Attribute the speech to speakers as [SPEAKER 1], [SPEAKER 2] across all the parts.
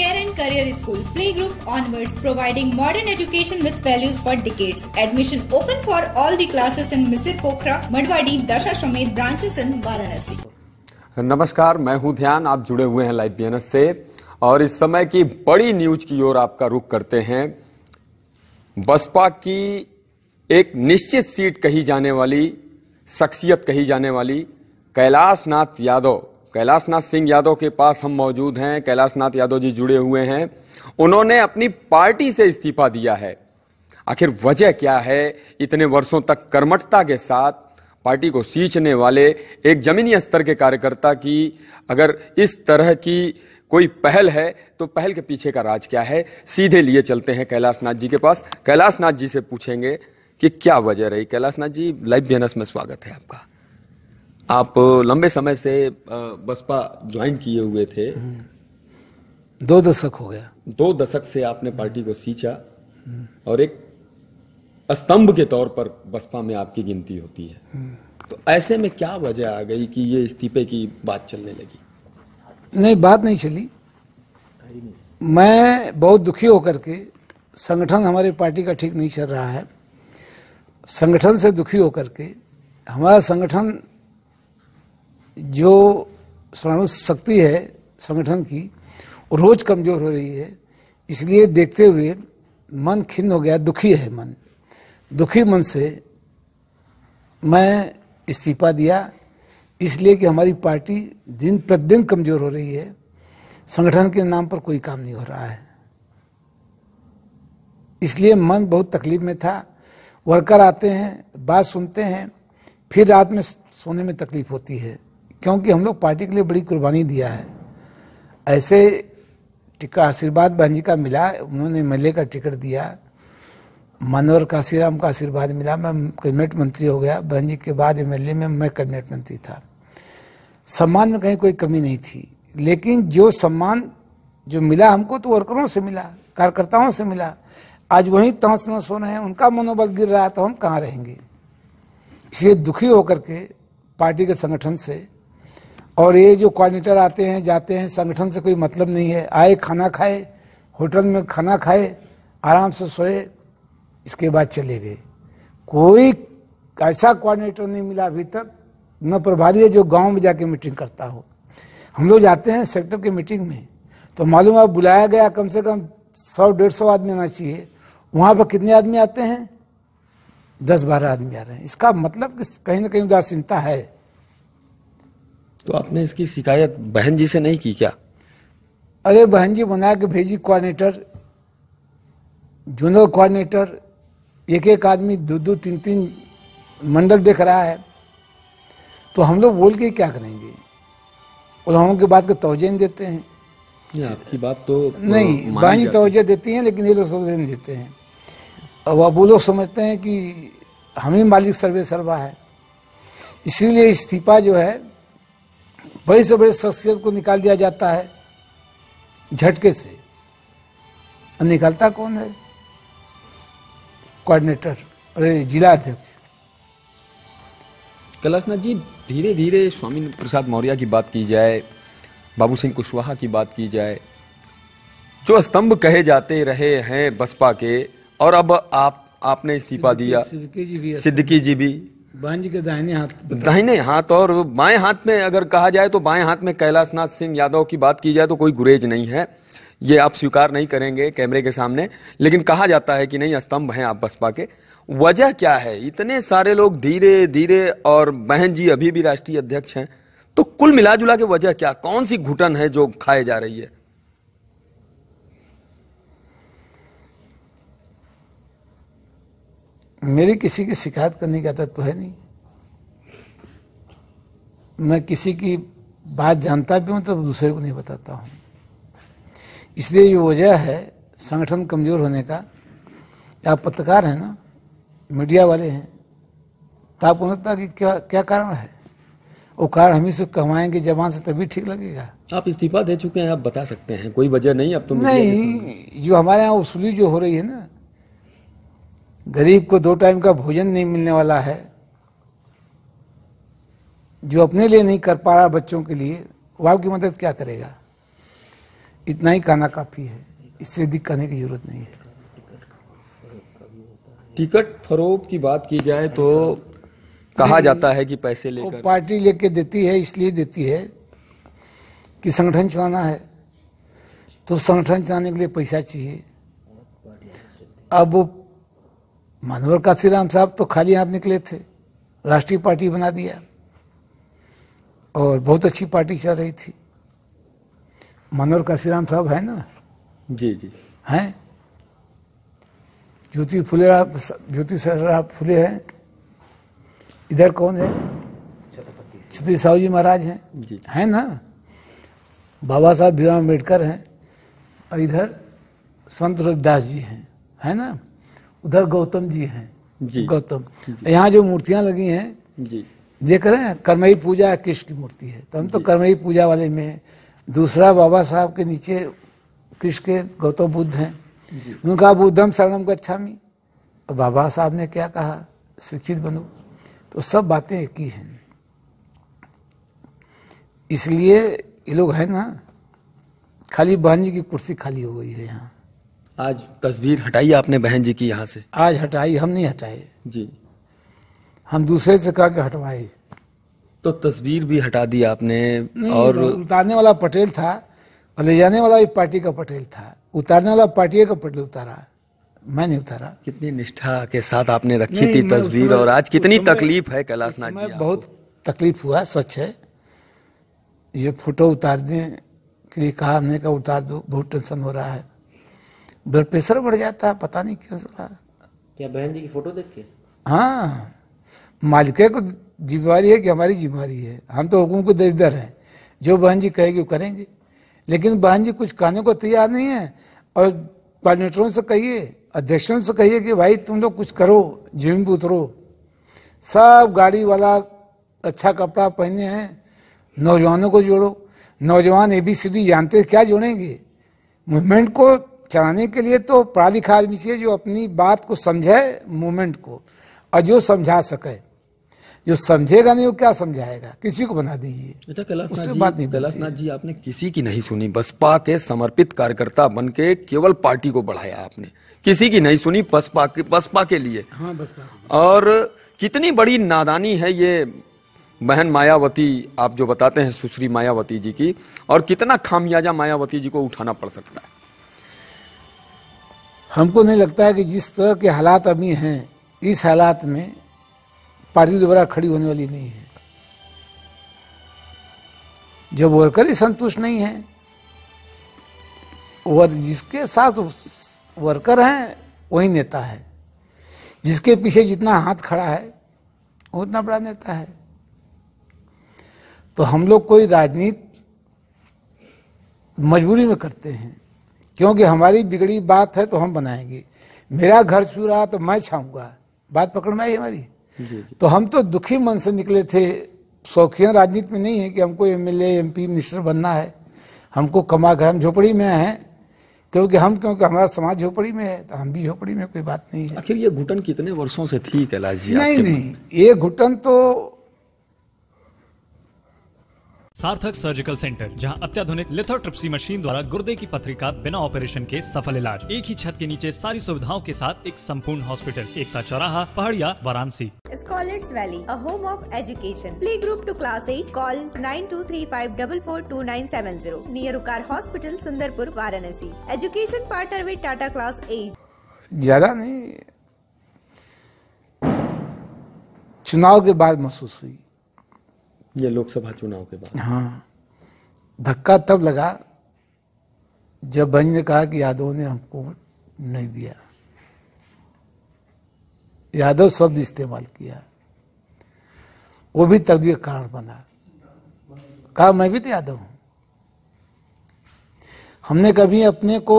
[SPEAKER 1] Care and Career School playgroup onwards providing modern education with values for decades. Admission open for all the classes in Misir Pokhra, Madwadi, Dashashwamedh branches in Varanasi.
[SPEAKER 2] नमस्कार मैं हूं ध्यान आप जुड़े हुए हैं live BNS से और इस समय की बड़ी न्यूज की ओर आपका रुख करते हैं बसपा की एक निश्चित सीट कही जाने वाली शख्सियत कही जाने वाली कैलाश नाथ यादव कैलाश नाथ सिंह यादव के पास हम मौजूद हैं कैलाशनाथ यादव जी जुड़े हुए हैं उन्होंने अपनी पार्टी से इस्तीफा दिया है आखिर वजह क्या है इतने वर्षों तक कर्मठता के साथ पार्टी को सींचने वाले एक जमीनी स्तर के कार्यकर्ता की अगर इस तरह की कोई पहल है तो पहल के पीछे का राज क्या है सीधे लिए चलते हैं कैलाश नाथ जी के पास कैलाश नाथ जी से पूछेंगे कि क्या वजह रही कैलाश नाथ जी लाइव बेनस में स्वागत है आपका आप लंबे समय से बसपा ज्वाइन किए हुए थे हम्म।
[SPEAKER 1] दो दशक हो गया
[SPEAKER 2] दो दशक से आपने पार्टी को सींचा और एक स्तंभ के तौर पर बसपा में आपकी गिनती होती है हम्म। तो ऐसे में क्या वजह आ गई कि ये इस्तीफे की बात चलने लगी
[SPEAKER 1] नहीं बात नहीं चली मैं बहुत दुखी होकर के संगठन हमारे पार्टी का ठीक नहीं चल रहा है संगठन से दुखी होकर के हमारा संगठन जो श्रवण शक्ति है संगठन की वो रोज कमजोर हो रही है इसलिए देखते हुए मन खिन्न हो गया दुखी है मन दुखी मन से मैं इस्तीफा दिया इसलिए कि हमारी पार्टी दिन प्रतिदिन कमजोर हो रही है संगठन के नाम पर कोई काम नहीं हो रहा है इसलिए मन बहुत तकलीफ में था वर्कर आते हैं बात सुनते हैं फिर रात में सोने में तकलीफ होती है क्योंकि हम लोग पार्टी के लिए बड़ी कुर्बानी दिया है ऐसे टिकट आशीर्वाद बहन जी का मिला उन्होंने एम का टिकट दिया मनोहर काशीराम का आशीर्वाद मिला मैं कैबिनेट मंत्री हो गया बहन जी के बाद एम में मैं कैबिनेट मंत्री था सम्मान में कहीं कोई कमी नहीं थी लेकिन जो सम्मान जो मिला हमको तो वर्करों से मिला कार्यकर्ताओं से मिला आज वही तहस नहस हो रहे हैं उनका मनोबल गिर रहा है तो हम कहाँ रहेंगे इसलिए दुखी होकर के पार्टी के संगठन से और ये जो कोऑर्डिनेटर आते हैं जाते हैं संगठन से कोई मतलब नहीं है आए खाना खाए होटल में खाना खाए आराम से सोए इसके बाद चले गए कोई ऐसा कोऑर्डिनेटर नहीं मिला अभी तक न प्रभारी है जो गांव में जाके मीटिंग करता हो हम लोग जाते हैं सेक्टर की मीटिंग में तो मालूम है बुलाया गया कम से कम सौ डेढ़ सौ आदमी आना चाहिए वहाँ पर कितने आदमी आते हैं दस बारह आदमी आ रहे हैं इसका मतलब कि कहीं ना कहीं उदासीनता है तो आपने इसकी शिकायत बहन जी से नहीं की क्या अरे बहन जी बना के भेजी कोऑर्डिनेटर जोनल कोऑर्डिनेटर एक एक आदमी दो दो तीन तीन मंडल देख रहा है तो हम लोग बोल के क्या करेंगे और हम उनकी बात को तोजह नहीं देते हैं
[SPEAKER 2] आपकी बात तो, तो नहीं बहन जी तोजह
[SPEAKER 1] देती हैं लेकिन ये लोग तोजह नहीं देते हैं और अब वो लोग समझते हैं कि हम ही मालिक सर्वे सर्वा है इसीलिए इस्तीफा जो है बड़े से बड़े शख्सियत को निकाल दिया जाता है झटके से निकालता कौन है कोऑर्डिनेटर अरे जिला अध्यक्ष
[SPEAKER 2] कैलाशनाथ जी धीरे धीरे स्वामी प्रसाद मौर्य की बात की जाए बाबू सिंह कुशवाहा की बात की जाए जो स्तंभ कहे जाते रहे हैं बसपा के और अब आप आपने इस्तीफा दिया
[SPEAKER 1] सिद्दकी जी भी बांझ के दाहिने हाथ
[SPEAKER 2] दाहिने हाथ और बाएं हाथ में अगर कहा जाए तो बाएं हाथ में कैलाश नाथ सिंह यादव की बात की जाए तो कोई गुरेज नहीं है ये आप स्वीकार नहीं करेंगे कैमरे के सामने लेकिन कहा जाता है कि नहीं स्तंभ हैं आप बसपा के वजह क्या है इतने सारे लोग धीरे धीरे और बहन जी अभी भी राष्ट्रीय अध्यक्ष हैं तो कुल जुला के वजह क्या कौन सी घुटन है जो खाए जा रही है
[SPEAKER 1] मेरी किसी की शिकायत करने का तत्व तो है नहीं मैं किसी की बात जानता भी हूं तो दूसरे को नहीं बताता हूँ इसलिए जो वजह है संगठन कमज़ोर होने का आप पत्रकार हैं ना मीडिया वाले हैं तो आपको लगता कि क्या क्या कारण है वो कारण हम ही से कमाएंगे जबान से तभी ठीक लगेगा आप इस्तीफा दे चुके हैं आप बता सकते हैं कोई वजह नहीं अब तो नहीं जो हमारे यहाँ वसूली जो हो रही है ना गरीब को दो टाइम का भोजन नहीं मिलने वाला है जो अपने लिए नहीं कर पा रहा बच्चों के लिए वो आपकी मदद क्या करेगा इतना ही कहना काफी है इससे अधिक कहने की जरूरत नहीं है टिकट फरोब की बात
[SPEAKER 2] की जाए तो कहा जाता है कि पैसे लेकर
[SPEAKER 1] पार्टी लेके देती है इसलिए देती है कि संगठन चलाना है तो संगठन चलाने के लिए पैसा चाहिए अब वो मनोहर काशीराम साहब तो खाली हाथ निकले थे राष्ट्रीय पार्टी बना दिया और बहुत अच्छी पार्टी चल रही थी मनोहर काशीराम साहब है ना जी जी हैं ज्योति फुले ज्योति सर फुले हैं इधर कौन है छत्री साहू जी महाराज हैं है ना बाबा साहब भीमराव अम्बेडकर हैं और इधर संत रविदास जी हैं है ना उधर गौतम जी हैं जी गौतम यहाँ जो मूर्तियां लगी हैं जी देख रहे हैं कर्मई पूजा कृष्ण की मूर्ति है तो हम तो कर्मई पूजा वाले में हैं दूसरा बाबा साहब के नीचे कृष्ण के गौतम बुद्ध हैं उनका बुद्धम शरणम गच्छामी तो बाबा साहब ने क्या कहा शिक्षित बनो तो सब बातें एक ही हैं इसलिए ये लोग हैं ना खाली बहन जी की कुर्सी खाली हो गई है यहाँ
[SPEAKER 2] आज तस्वीर हटाई आपने बहन जी की यहाँ से
[SPEAKER 1] आज हटाई हम नहीं हटाई जी हम दूसरे से कहा के हटवाई
[SPEAKER 2] तो तस्वीर भी हटा दी आपने और तो
[SPEAKER 1] उतारने वाला पटेल था और ले जाने वाला भी पार्टी का पटेल था उतारने वाला पार्टी का पटेल उतारा मैं नहीं उतारा कितनी निष्ठा
[SPEAKER 2] के साथ आपने रखी थी तस्वीर और आज कितनी तकलीफ है कैलाशनाथ जी
[SPEAKER 1] बहुत तकलीफ हुआ सच है ये फोटो उतारने के लिए कहा हमने कहा उतार दो बहुत टेंशन हो रहा है ब्लड प्रेशर बढ़ जाता है पता नहीं क्यों सला
[SPEAKER 2] क्या बहन जी की फोटो देख के
[SPEAKER 1] हाँ मालिक को जिम्मेवारी है कि हमारी जिम्मेवारी है हम तो हुकुम को दर्जदर हैं जो बहन जी कहेगी वो करेंगे लेकिन बहन जी कुछ कहने को तैयार नहीं है और कॉर्डिनेटरों से कहिए अध्यक्षों से कहिए कि भाई तुम लोग कुछ करो जिम पे उतरो सब गाड़ी वाला अच्छा कपड़ा पहने हैं नौजवानों को जोड़ो नौजवान ए बी सी डी जानते क्या जोड़ेंगे मूवमेंट को चलाने के लिए तो लिखा आदमी चाहिए जो अपनी बात को समझे मूवमेंट को और जो समझा सके जो समझेगा नहीं वो क्या समझाएगा किसी को बना दीजिए तो
[SPEAKER 2] उससे बात नहीं कैलाशनाथ जी आपने किसी की नहीं सुनी बसपा के समर्पित कार्यकर्ता बन के केवल पार्टी को बढ़ाया आपने किसी की नहीं सुनी बसपा के बसपा के लिए
[SPEAKER 1] हाँ बसपा
[SPEAKER 2] और कितनी बड़ी नादानी है ये बहन मायावती आप जो बताते हैं सुश्री मायावती जी की और कितना खामियाजा मायावती जी को उठाना पड़ सकता है
[SPEAKER 1] हमको नहीं लगता है कि जिस तरह के हालात अभी हैं इस हालात में पार्टी दोबारा खड़ी होने वाली नहीं है जब वर्कर ही संतुष्ट नहीं है और जिसके साथ वर्कर हैं वही नेता है जिसके पीछे जितना हाथ खड़ा है वो उतना बड़ा नेता है तो हम लोग कोई राजनीति मजबूरी में करते हैं क्योंकि हमारी बिगड़ी बात है तो हम बनाएंगे मेरा घर छू रहा तो मैं छाऊंगा बात पकड़ में आई हमारी तो हम तो दुखी मन से निकले थे शौकीन राजनीति में नहीं है कि हमको एम एल मिनिस्टर बनना है हमको कमा घर हम झोपड़ी में हैं क्योंकि हम क्योंकि हमारा समाज झोपड़ी में है तो हम भी झोपड़ी में कोई बात नहीं है आखिर ये घुटन कितने वर्षों से थी कैलाश
[SPEAKER 2] जी नहीं नहीं
[SPEAKER 1] ये घुटन तो
[SPEAKER 2] सार्थक सर्जिकल सेंटर जहां अत्याधुनिक लिथोट्रिप्सी मशीन द्वारा गुर्दे की पथरी का बिना ऑपरेशन के सफल इलाज एक ही छत के नीचे सारी सुविधाओं के साथ एक संपूर्ण hospital Ekta Chauraha Pahariya
[SPEAKER 1] Varanasi Scholars Valley, a home of education. Play group to class 8, call 9235442970. Near उकार hospital Sundarpur Varanasi education partner with Tata class eight ज़्यादा नहीं चुनाव के बाद महसूस हुई ये लोकसभा चुनाव के बाद हाँ धक्का तब लगा जब बंज ने कहा कि यादव ने हमको नहीं दिया यादव शब्द इस्तेमाल किया वो भी तभी कारण बना कहा मैं भी तो यादव हूं हमने कभी अपने को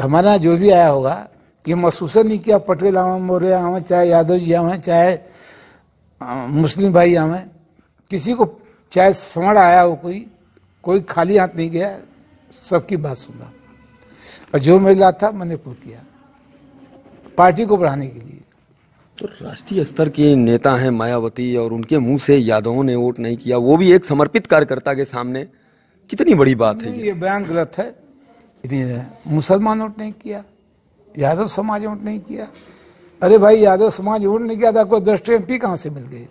[SPEAKER 1] हमारा जो भी आया होगा कि महसूस नहीं किया पटेल आवा मौर्य आवा चाहे यादव जी आवा चाहे हाँ, मुस्लिम भाई हमें किसी को चाहे समझ आया हो कोई कोई खाली हाथ नहीं गया सबकी बात सुना और जो मेरे लाभ था मैंने को किया पार्टी को बढ़ाने के लिए तो
[SPEAKER 2] राष्ट्रीय स्तर के नेता हैं मायावती और उनके मुंह से यादवों ने वोट नहीं किया वो भी एक समर्पित कार्यकर्ता के सामने कितनी बड़ी बात है
[SPEAKER 1] ये, ये बयान गलत है मुसलमान वोट नहीं किया यादव समाज वोट नहीं किया अरे भाई यादव समाज वोट नहीं किया था आपको दस टी एम पी कहां से मिल गए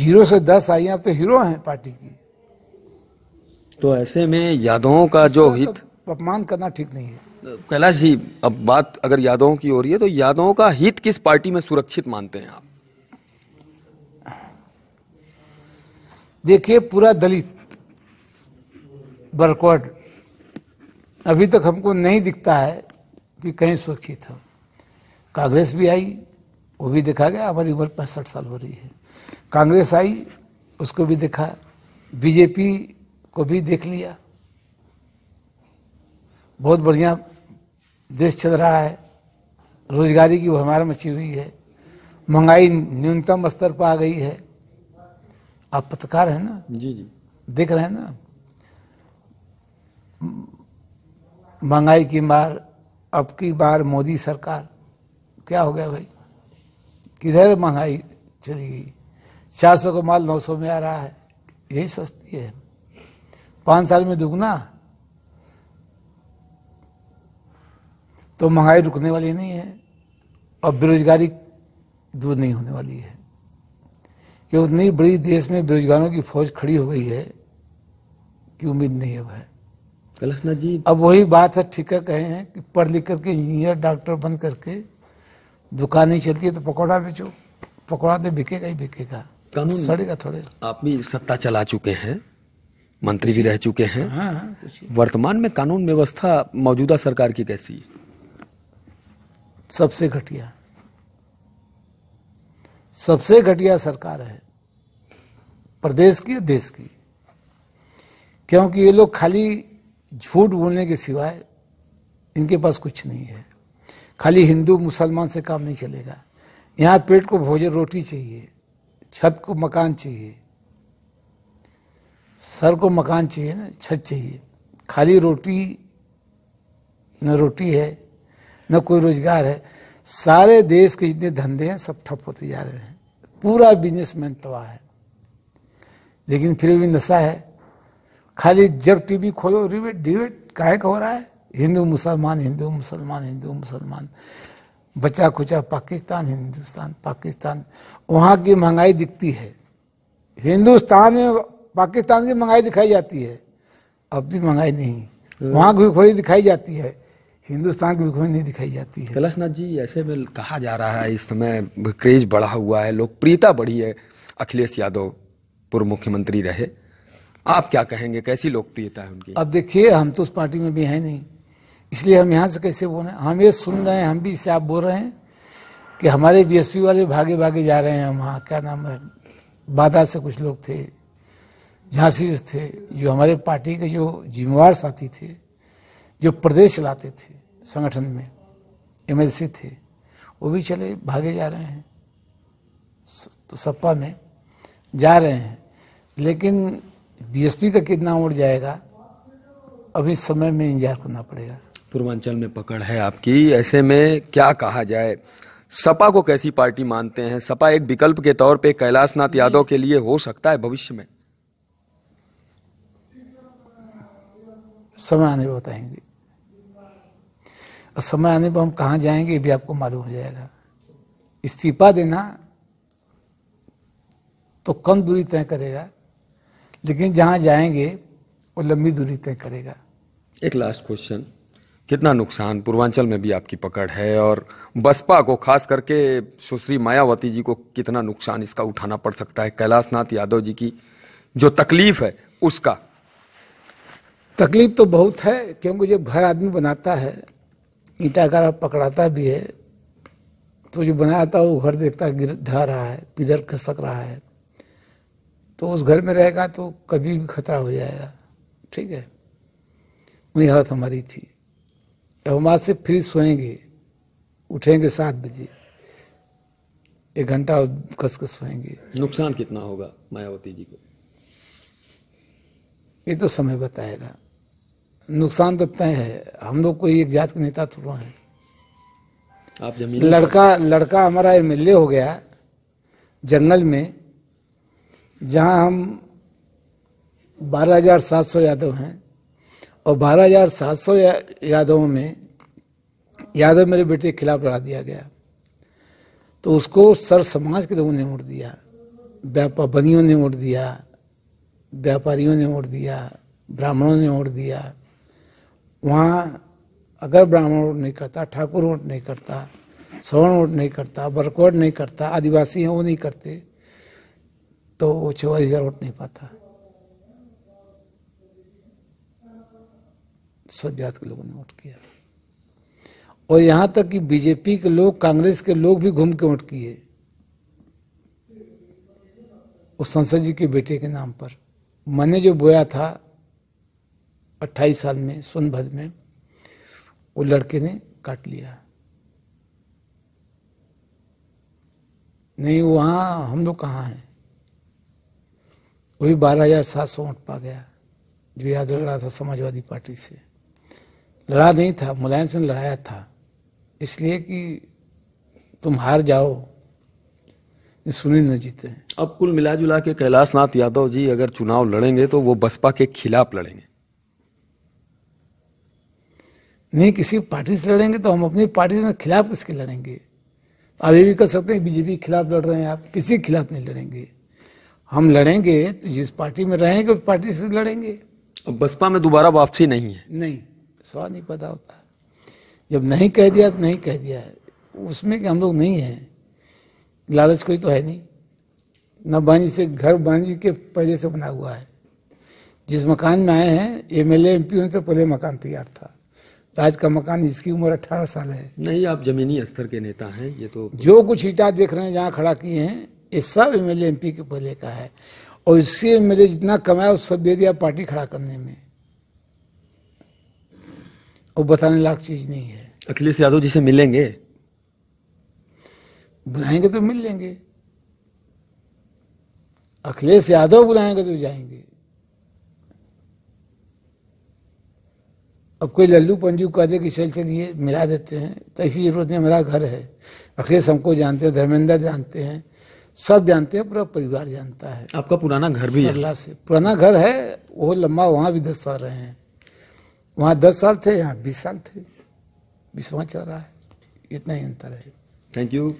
[SPEAKER 1] जीरो से दस आई आप तो हीरो हैं पार्टी की
[SPEAKER 2] तो ऐसे में यादवों का जो हित
[SPEAKER 1] तो अपमान करना ठीक नहीं है
[SPEAKER 2] कैलाश जी अब बात अगर यादवों की हो रही है तो यादवों का हित किस पार्टी में सुरक्षित मानते हैं आप
[SPEAKER 1] देखिए पूरा दलित बरकॉट अभी तक हमको नहीं दिखता है कि कहीं सुरक्षित हो कांग्रेस भी आई वो भी देखा गया हमारी उम्र पैंसठ साल हो रही है कांग्रेस आई उसको भी देखा बीजेपी को भी देख लिया बहुत बढ़िया देश चल रहा है रोजगारी की भरमार मची हुई है महंगाई न्यूनतम स्तर पर आ गई है आप पत्रकार हैं ना जी जी देख रहे हैं ना महंगाई की मार अब की बार मोदी सरकार क्या हो गया भाई किधर महंगाई चली गई चार सौ का माल नौ सौ में आ रहा है यही सस्ती है पांच साल में दुगना तो महंगाई रुकने वाली नहीं है और बेरोजगारी दूर नहीं होने वाली है कि उतनी बड़ी देश में बेरोजगारों की फौज खड़ी हो गई है कि उम्मीद नहीं है भाई कलशना जी अब वही बात है ठीक है कहे हैं कि पढ़ लिख करके इंजीनियर डॉक्टर बन करके दुकान नहीं चलती है तो पकौड़ा बेचो पकौड़ा तो बिकेगा ही बिकेगा कानून सड़ेगा थोड़े
[SPEAKER 2] आप भी सत्ता चला चुके हैं मंत्री भी रह चुके हैं हाँ, हाँ, वर्तमान में कानून व्यवस्था मौजूदा सरकार की कैसी है
[SPEAKER 1] सबसे घटिया सबसे घटिया सरकार है प्रदेश की देश की क्योंकि ये लोग खाली झूठ बोलने के सिवाय इनके पास कुछ नहीं है खाली हिंदू मुसलमान से काम नहीं चलेगा यहाँ पेट को भोजन रोटी चाहिए छत को मकान चाहिए सर को मकान चाहिए ना छत चाहिए खाली रोटी न रोटी है न कोई रोजगार है सारे देश के जितने धंधे हैं सब ठप होते जा रहे हैं पूरा बिजनेसमैन तबाह है लेकिन फिर भी नशा है खाली जब टीवी खोलो रिवेट डिवेट काहे का हो रहा है हिंदू मुसलमान हिंदू मुसलमान हिंदू मुसलमान बचा खुचा पाकिस्तान हिंदुस्तान पाकिस्तान वहाँ की महंगाई दिखती है हिंदुस्तान में पाकिस्तान की महंगाई दिखाई जाती है अब भी महंगाई नहीं हम्म। वहाँ घुसखोरी दिखाई जाती है हिंदुस्तान की घुसखोरी नहीं दिखाई जाती है
[SPEAKER 2] कैलाशनाथ जी ऐसे में कहा जा रहा है इस समय क्रेज बढ़ा हुआ है लोकप्रियता बढ़ी है अखिलेश यादव पूर्व मुख्यमंत्री रहे आप क्या कहेंगे कैसी लोकप्रियता है उनकी अब
[SPEAKER 1] देखिए हम तो उस पार्टी में भी हैं नहीं इसलिए हम यहाँ से कैसे बोल रहे हैं हम ये सुन रहे हैं हम भी इसे आप बोल रहे हैं कि हमारे बीएसपी वाले भागे भागे जा रहे हैं हम वहाँ क्या नाम है बाधा से कुछ लोग थे झांसी से थे जो हमारे पार्टी के जो जिम्मेवार साथी थे जो प्रदेश चलाते थे संगठन में एमएलसी थे वो भी चले भागे जा रहे हैं तो सपा में जा रहे हैं लेकिन बीएसपी का कितना उड़ जाएगा अभी समय में इंतजार करना पड़ेगा
[SPEAKER 2] पूर्वांचल में पकड़ है आपकी ऐसे में क्या कहा जाए सपा को कैसी पार्टी मानते हैं सपा एक विकल्प के तौर पे कैलाशनाथ यादव के लिए हो सकता है भविष्य में
[SPEAKER 1] समय आने पर बताएंगे और समय आने पर हम कहाँ जाएंगे भी आपको मालूम हो जाएगा इस्तीफा देना तो कम दूरी तय करेगा लेकिन जहां जाएंगे वो लंबी दूरी तय करेगा
[SPEAKER 2] एक लास्ट क्वेश्चन कितना नुकसान पूर्वांचल में भी आपकी पकड़ है और बसपा को खास करके सुश्री मायावती जी को कितना नुकसान इसका उठाना पड़ सकता है कैलाश नाथ यादव जी की जो तकलीफ है उसका
[SPEAKER 1] तकलीफ तो बहुत है क्योंकि जब घर आदमी बनाता है कर पकड़ाता भी है तो जो बनाता है वो घर देखता गिर ढह रहा है पिधर खसक रहा है तो उस घर में रहेगा तो कभी भी खतरा हो जाएगा ठीक है वही हालत हमारी थी आज से फ्री सोएंगे उठेंगे सात बजे एक घंटा कस कस सोएंगे नुकसान कितना होगा मायावती जी को ये तो समय बताएगा नुकसान तो तय है हम लोग कोई एक जात के नेता थोड़ा है
[SPEAKER 2] आप लड़का
[SPEAKER 1] लड़का हमारा एम हो गया जंगल में जहां हम बारह हजार सात सौ यादव हैं और बारह हजार सात सौ यादवों में यादव मेरे बेटे के खिलाफ लड़ा दिया गया तो उसको सर समाज के लोगों ने वोट दिया व्यापार बनियों ने वोट दिया व्यापारियों ने वोट दिया ब्राह्मणों ने वोट दिया वहाँ अगर ब्राह्मण वोट नहीं करता ठाकुर वोट नहीं करता सवर्ण वोट नहीं करता बरकोट नहीं करता आदिवासी हैं वो नहीं करते तो वो चौवालीस हज़ार वोट नहीं पाता सब जात के लोगों ने वोट किया और यहां तक कि बीजेपी के लोग कांग्रेस के लोग भी घूम के वोट किए उस संसद जी के बेटे के नाम पर मैंने जो बोया था 28 साल में सोनभद्र में वो लड़के ने काट लिया नहीं वहां हम लोग कहाँ हैं वही बारह हजार सात सौ वोट पा गया जो याद रख रहा था समाजवादी पार्टी से लड़ा नहीं था मुलायम सिंह लड़ाया था इसलिए कि तुम हार जाओ सुनील न जीते
[SPEAKER 2] अब कुल मिला जुला के कैलाश नाथ यादव जी अगर चुनाव लड़ेंगे तो वो बसपा के खिलाफ लड़ेंगे
[SPEAKER 1] नहीं किसी पार्टी से लड़ेंगे तो हम अपनी पार्टी के खिलाफ किसके लड़ेंगे आप ये भी कर सकते हैं बीजेपी के खिलाफ लड़ रहे हैं आप किसी के खिलाफ नहीं लड़ेंगे हम लड़ेंगे तो जिस पार्टी में रहेंगे उस पार्टी से लड़ेंगे अब बसपा में दोबारा वापसी नहीं है नहीं सवा नहीं पता होता है जब नहीं कह दिया तो नहीं कह दिया है उसमें कि हम लोग नहीं हैं लालच कोई तो है नहीं न बानी से घर बाजी के पहले से बना हुआ है जिस मकान में आए हैं एम एल एम पी से तो पहले मकान तैयार था आज का मकान इसकी उम्र अट्ठारह साल है नहीं आप जमीनी स्तर के नेता हैं ये तो जो कुछ ईटा देख रहे हैं जहाँ खड़ा किए हैं ये सब एम एल एम पी के पहले का है और इससे मेरे जितना कमाया उस सब दे दिया पार्टी खड़ा करने में वो बताने लायक चीज नहीं है अखिलेश यादव जी से मिलेंगे बुलाएंगे तो मिल लेंगे अखिलेश यादव बुलाएंगे तो जाएंगे अब कोई लल्लू पंजू कह दे कि चल चलिए मिला देते हैं तो ऐसी जरूरत नहीं मेरा घर है अखिलेश हमको जानते हैं धर्मेंद्र जानते हैं सब जानते हैं पूरा परिवार जानता है आपका पुराना घर भी सरला से पुराना घर है वो लम्बा वहां भी दस साल रहे हैं वहाँ दस साल थे यहाँ बीस साल थे बीसवा चल रहा है इतना ही अंतर है
[SPEAKER 2] thank you uh,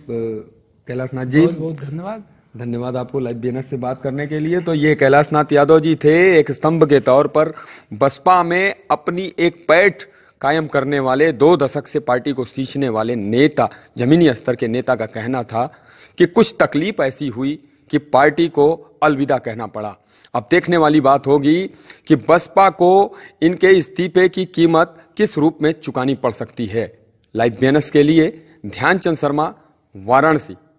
[SPEAKER 2] Kailash Nath ji बहुत धन्यवाद धन्यवाद आपको लाइव बेनस से बात करने के लिए तो ये कैलाश नाथ यादव जी थे एक स्तंभ के तौर पर बसपा में अपनी एक पैठ कायम करने वाले दो दशक से पार्टी को सींचने वाले नेता जमीनी स्तर के नेता का कहना था कि कुछ तकलीफ ऐसी हुई कि पार्टी को अलविदा कहना पड़ा अब देखने वाली बात होगी कि बसपा को इनके इस्तीफे की कीमत किस रूप में चुकानी पड़ सकती है लाइव बेनस के लिए ध्यानचंद शर्मा वाराणसी